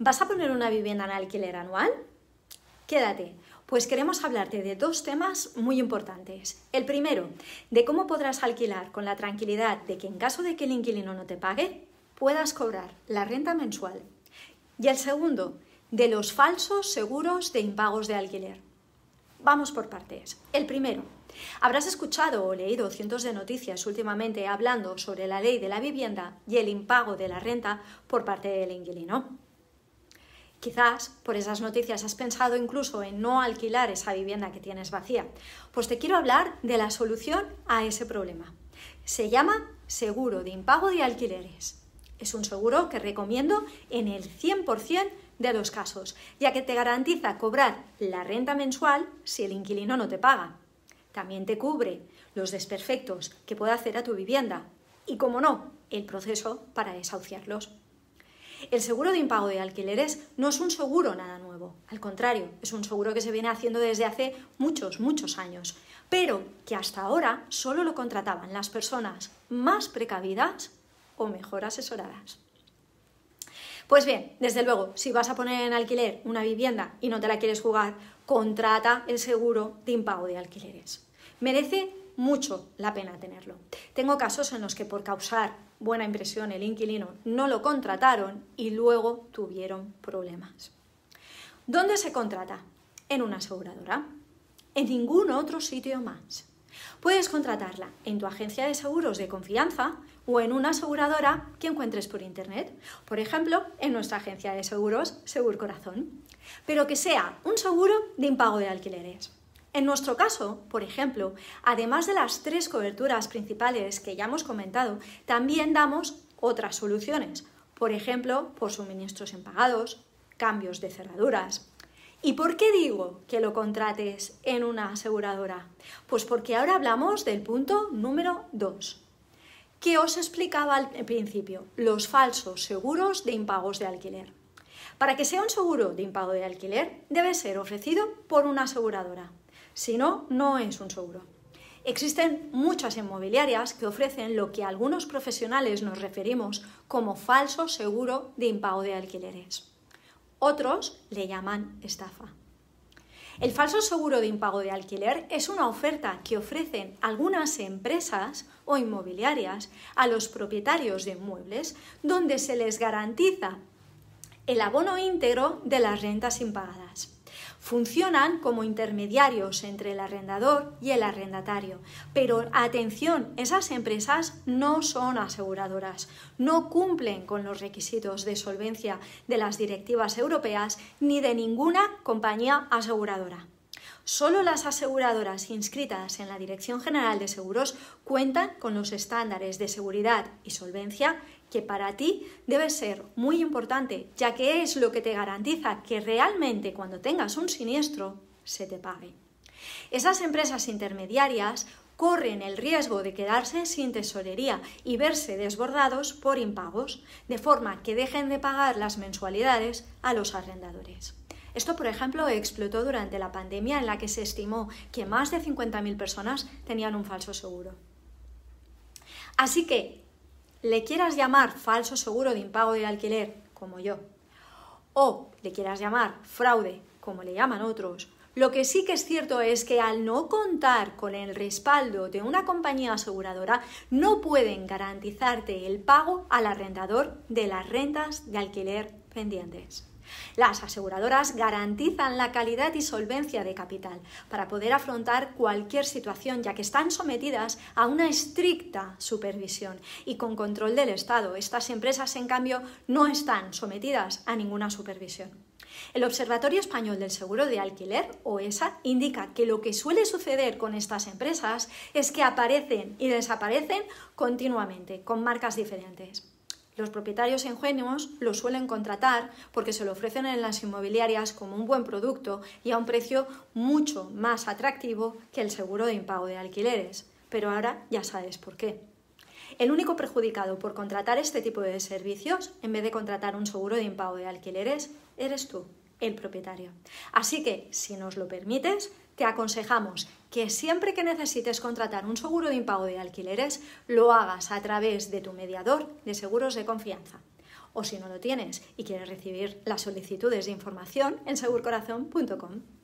¿Vas a poner una vivienda en alquiler anual? Quédate, pues queremos hablarte de dos temas muy importantes. El primero, de cómo podrás alquilar con la tranquilidad de que en caso de que el inquilino no te pague, puedas cobrar la renta mensual. Y el segundo, de los falsos seguros de impagos de alquiler. Vamos por partes. El primero, habrás escuchado o leído cientos de noticias últimamente hablando sobre la ley de la vivienda y el impago de la renta por parte del inquilino. Quizás por esas noticias has pensado incluso en no alquilar esa vivienda que tienes vacía. Pues te quiero hablar de la solución a ese problema. Se llama seguro de impago de alquileres. Es un seguro que recomiendo en el 100% de los casos, ya que te garantiza cobrar la renta mensual si el inquilino no te paga. También te cubre los desperfectos que pueda hacer a tu vivienda y, como no, el proceso para desahuciarlos. El seguro de impago de alquileres no es un seguro nada nuevo, al contrario, es un seguro que se viene haciendo desde hace muchos, muchos años, pero que hasta ahora solo lo contrataban las personas más precavidas o mejor asesoradas. Pues bien, desde luego, si vas a poner en alquiler una vivienda y no te la quieres jugar, contrata el seguro de impago de alquileres. Merece mucho la pena tenerlo. Tengo casos en los que por causar buena impresión el inquilino no lo contrataron y luego tuvieron problemas. ¿Dónde se contrata? En una aseguradora. En ningún otro sitio más. Puedes contratarla en tu agencia de seguros de confianza o en una aseguradora que encuentres por internet, por ejemplo, en nuestra agencia de seguros Segur Corazón, pero que sea un seguro de impago de alquileres. En nuestro caso, por ejemplo, además de las tres coberturas principales que ya hemos comentado, también damos otras soluciones, por ejemplo, por suministros impagados, cambios de cerraduras. ¿Y por qué digo que lo contrates en una aseguradora? Pues porque ahora hablamos del punto número 2, que os explicaba al principio, los falsos seguros de impagos de alquiler. Para que sea un seguro de impago de alquiler, debe ser ofrecido por una aseguradora. Si no, no es un seguro. Existen muchas inmobiliarias que ofrecen lo que algunos profesionales nos referimos como falso seguro de impago de alquileres. Otros le llaman estafa. El falso seguro de impago de alquiler es una oferta que ofrecen algunas empresas o inmobiliarias a los propietarios de inmuebles donde se les garantiza el abono íntegro de las rentas impagadas. Funcionan como intermediarios entre el arrendador y el arrendatario. Pero atención, esas empresas no son aseguradoras, no cumplen con los requisitos de solvencia de las directivas europeas ni de ninguna compañía aseguradora. Solo las aseguradoras inscritas en la Dirección General de Seguros cuentan con los estándares de seguridad y solvencia que para ti debe ser muy importante, ya que es lo que te garantiza que realmente cuando tengas un siniestro se te pague. Esas empresas intermediarias corren el riesgo de quedarse sin tesorería y verse desbordados por impagos, de forma que dejen de pagar las mensualidades a los arrendadores. Esto, por ejemplo, explotó durante la pandemia en la que se estimó que más de 50.000 personas tenían un falso seguro. Así que, le quieras llamar falso seguro de impago de alquiler, como yo, o le quieras llamar fraude, como le llaman otros, lo que sí que es cierto es que al no contar con el respaldo de una compañía aseguradora, no pueden garantizarte el pago al arrendador de las rentas de alquiler pendientes. Las aseguradoras garantizan la calidad y solvencia de capital para poder afrontar cualquier situación, ya que están sometidas a una estricta supervisión y con control del Estado. Estas empresas, en cambio, no están sometidas a ninguna supervisión. El Observatorio Español del Seguro de Alquiler, OESA, indica que lo que suele suceder con estas empresas es que aparecen y desaparecen continuamente, con marcas diferentes. Los propietarios ingenuos lo suelen contratar porque se lo ofrecen en las inmobiliarias como un buen producto y a un precio mucho más atractivo que el seguro de impago de alquileres. Pero ahora ya sabes por qué. El único perjudicado por contratar este tipo de servicios, en vez de contratar un seguro de impago de alquileres, eres tú el propietario. Así que, si nos lo permites, te aconsejamos que siempre que necesites contratar un seguro de impago de alquileres, lo hagas a través de tu mediador de seguros de confianza. O si no lo tienes y quieres recibir las solicitudes de información en segurcorazón.com.